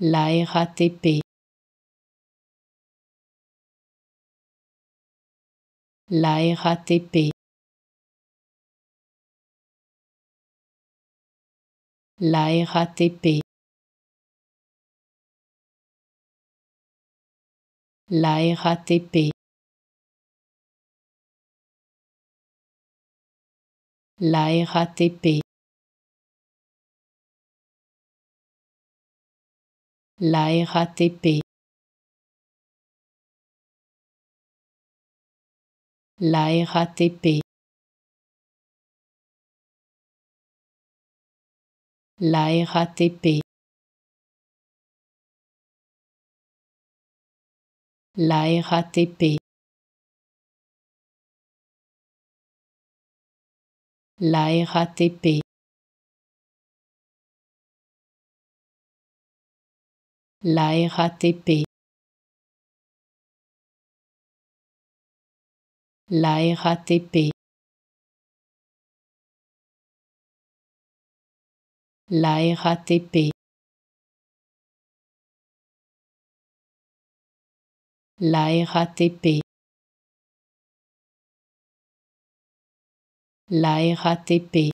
la RATP, la RATP, la RATP, la RATP. La RATP la RATP, la RATP, la RATP, la RATP. La RATP. la RATP, la RATP, la RATP, la RATP, la RATP.